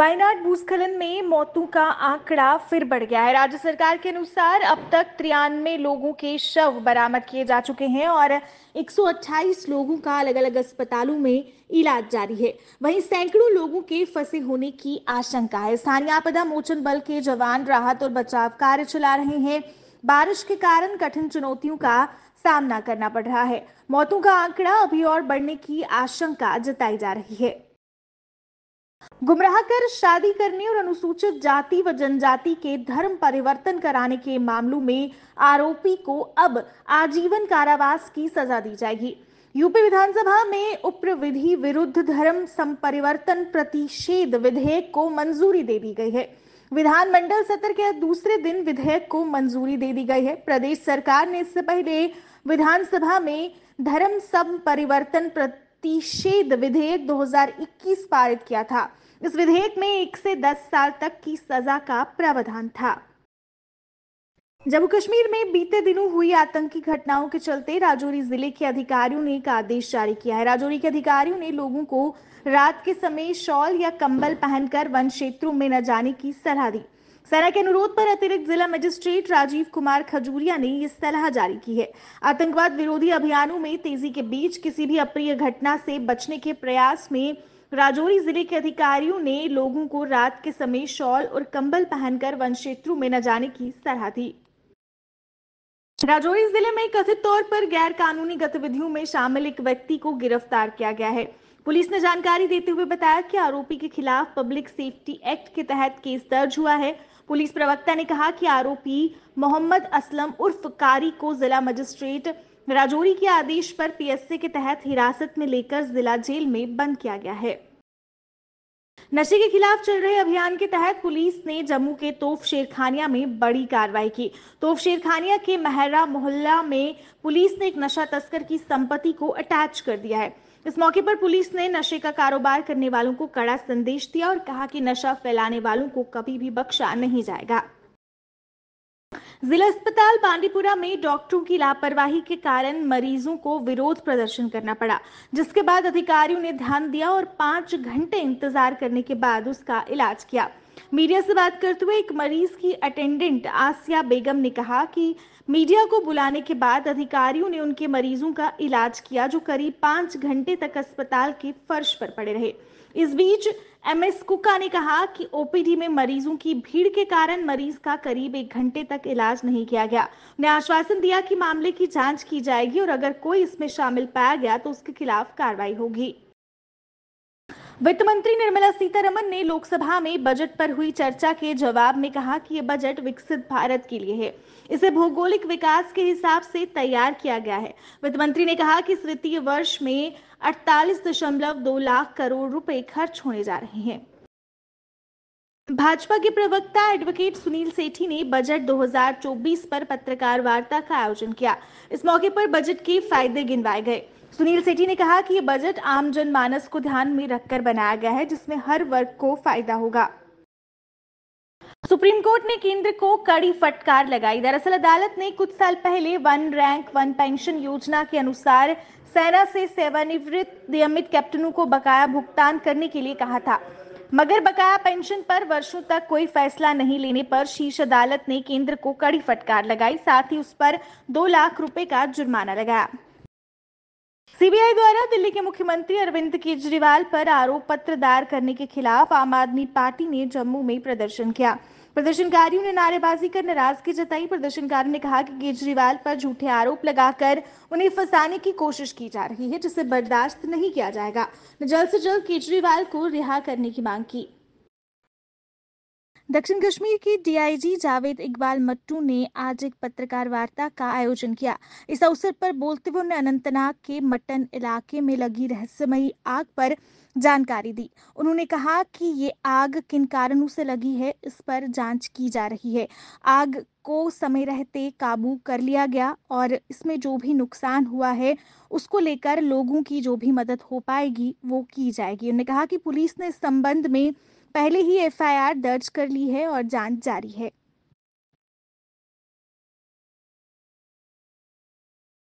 वायनाड भूस्खलन में मौतों का आंकड़ा फिर बढ़ गया है राज्य सरकार के अनुसार अब तक तिरानवे लोगों के शव बरामद किए जा चुके हैं और 128 लोगों का अलग अलग अस्पतालों में इलाज जारी है वहीं सैकड़ों लोगों के फंसे होने की आशंका है स्थानीय आपदा मोचन बल के जवान राहत और बचाव कार्य चला रहे हैं बारिश के कारण कठिन चुनौतियों का सामना करना पड़ रहा है मौतों का आंकड़ा अभी और बढ़ने की आशंका जताई जा रही है गुमराह कर शादी करने और अनुसूचित जाति व जनजाति के धर्म परिवर्तन कराने के मामलों में आरोपी को अब आजीवन कारावास की सजा दी जाएगी यूपी विधानसभा में विधि विरुद्ध धर्म संपरिवर्तन प्रतिषेध विधेयक को मंजूरी दे दी गई है विधानमंडल सत्र के दूसरे दिन विधेयक को मंजूरी दे दी गई है प्रदेश सरकार ने इससे पहले विधानसभा में धर्म संपरिवर्तन प्रतिषेध विधेयक 2021 पारित किया था इस विधेयक में एक से दस साल तक की सजा का प्रावधान था जम्मू कश्मीर में बीते दिनों हुई आतंकी घटनाओं के चलते राजौरी जिले के अधिकारियों ने एक आदेश जारी किया है राजौरी के अधिकारियों ने लोगों को रात के समय शॉल या कंबल पहनकर वन क्षेत्रों में न जाने की सलाह दी सेना के अनुरोध पर अतिरिक्त जिला मजिस्ट्रेट राजीव कुमार खजूरिया ने यह सलाह जारी की है आतंकवाद विरोधी अभियानों में तेजी के बीच किसी भी अप्रिय घटना से बचने के प्रयास में राजौरी जिले के अधिकारियों ने लोगों को रात के समय शॉल और कंबल पहनकर वन क्षेत्रों में न जाने की सलाह दी राजौरी जिले में कथित तौर पर गैर कानूनी गतिविधियों में शामिल एक व्यक्ति को गिरफ्तार किया गया है पुलिस ने जानकारी देते हुए बताया कि आरोपी के खिलाफ पब्लिक सेफ्टी एक्ट के तहत केस दर्ज हुआ है पुलिस प्रवक्ता ने कहा कि आरोपी मोहम्मद असलम उर्फ कारी को जिला मजिस्ट्रेट राजौरी के आदेश पर पीएससी के तहत हिरासत में लेकर जिला जेल में बंद किया गया है नशे के खिलाफ चल रहे अभियान के तहत पुलिस ने जम्मू के तोफ शेरखानिया में बड़ी कार्रवाई की तोफ शेरखानिया के महरा मोहल्ला में पुलिस ने एक नशा तस्कर की संपत्ति को अटैच कर दिया है इस मौके पर पुलिस ने नशे का कारोबार करने वालों को कड़ा संदेश दिया और कहा कि नशा फैलाने वालों को कभी भी बख्शा नहीं जाएगा जिला अस्पताल बांडीपुरा में डॉक्टरों की लापरवाही के कारण मरीजों को विरोध प्रदर्शन करना पड़ा जिसके बाद अधिकारियों ने ध्यान दिया और पांच घंटे इंतजार करने के बाद उसका इलाज किया मीडिया से बात करते हुए एक मरीज की अटेंडेंट आसिया बेगम ने कहा कि मीडिया को बुलाने के बाद अधिकारियों ने उनके मरीजों का इलाज किया जो करीब पांच घंटे तक अस्पताल के फर्श पर पड़े रहे इस बीच एम एस कुका ने कहा कि ओपीडी में मरीजों की भीड़ के कारण मरीज का करीब एक घंटे तक इलाज नहीं किया गया उन्हें आश्वासन दिया कि मामले की जांच की जाएगी और अगर कोई इसमें शामिल पाया गया तो उसके खिलाफ कार्रवाई होगी वित्त मंत्री निर्मला सीतारमन ने लोकसभा में बजट पर हुई चर्चा के जवाब में कहा कि ये बजट विकसित भारत के लिए है इसे भौगोलिक विकास के हिसाब से तैयार किया गया है वित्त मंत्री ने कहा कि इस वित्तीय वर्ष में अड़तालीस दशमलव दो लाख करोड़ रुपए खर्च होने जा रहे हैं भाजपा के प्रवक्ता एडवोकेट सुनील सेठी ने बजट 2024 पर पत्रकार वार्ता का आयोजन किया इस मौके पर बजट के फायदे गिनवाए गए सुनील सेठी ने कहा कि ये बजट आम जन मानस को ध्यान में रखकर बनाया गया है जिसमें हर वर्ग को फायदा होगा सुप्रीम कोर्ट ने केंद्र को कड़ी फटकार लगाई दरअसल अदालत ने कुछ साल पहले वन रैंक वन पेंशन योजना के अनुसार सेना से सेवानिवृत्त नियमित कैप्टनों को बकाया भुगतान करने के लिए कहा था मगर बकाया पेंशन पर वर्षों तक कोई फैसला नहीं लेने पर शीर्ष अदालत ने केंद्र को कड़ी फटकार लगाई साथ ही उस पर दो लाख रुपए का जुर्माना लगाया सीबीआई द्वारा दिल्ली के मुख्यमंत्री अरविंद केजरीवाल पर आरोप पत्र दायर करने के खिलाफ आम आदमी पार्टी ने जम्मू में प्रदर्शन किया प्रदर्शनकारियों ने नारेबाजी कर नाराजगी जताई प्रदर्शनकारियों ने कहा कि केजरीवाल पर झूठे आरोप लगाकर उन्हें फंसाने की कोशिश की जा रही है जिसे बर्दाश्त नहीं किया जाएगा जल्द से जल्द केजरीवाल को रिहा करने की मांग की दक्षिण कश्मीर के डीआईजी जावेद इकबाल मट्टू ने आज एक पत्रकार वार्ता का आयोजन किया इस अवसर पर बोलते हुए उन्होंने अनंतनाग के मटन इलाके में लगी रहस्यमयी आग पर जानकारी दी उन्होंने कहा कि ये आग किन कारणों से लगी है इस पर जांच की जा रही है आग को समय रहते काबू कर लिया गया और इसमें जो भी नुकसान हुआ है उसको लेकर लोगों की जो भी मदद हो पाएगी वो की जाएगी उन्होंने कहा कि पुलिस ने इस संबंध में पहले ही एफआईआर दर्ज कर ली है और जांच जारी है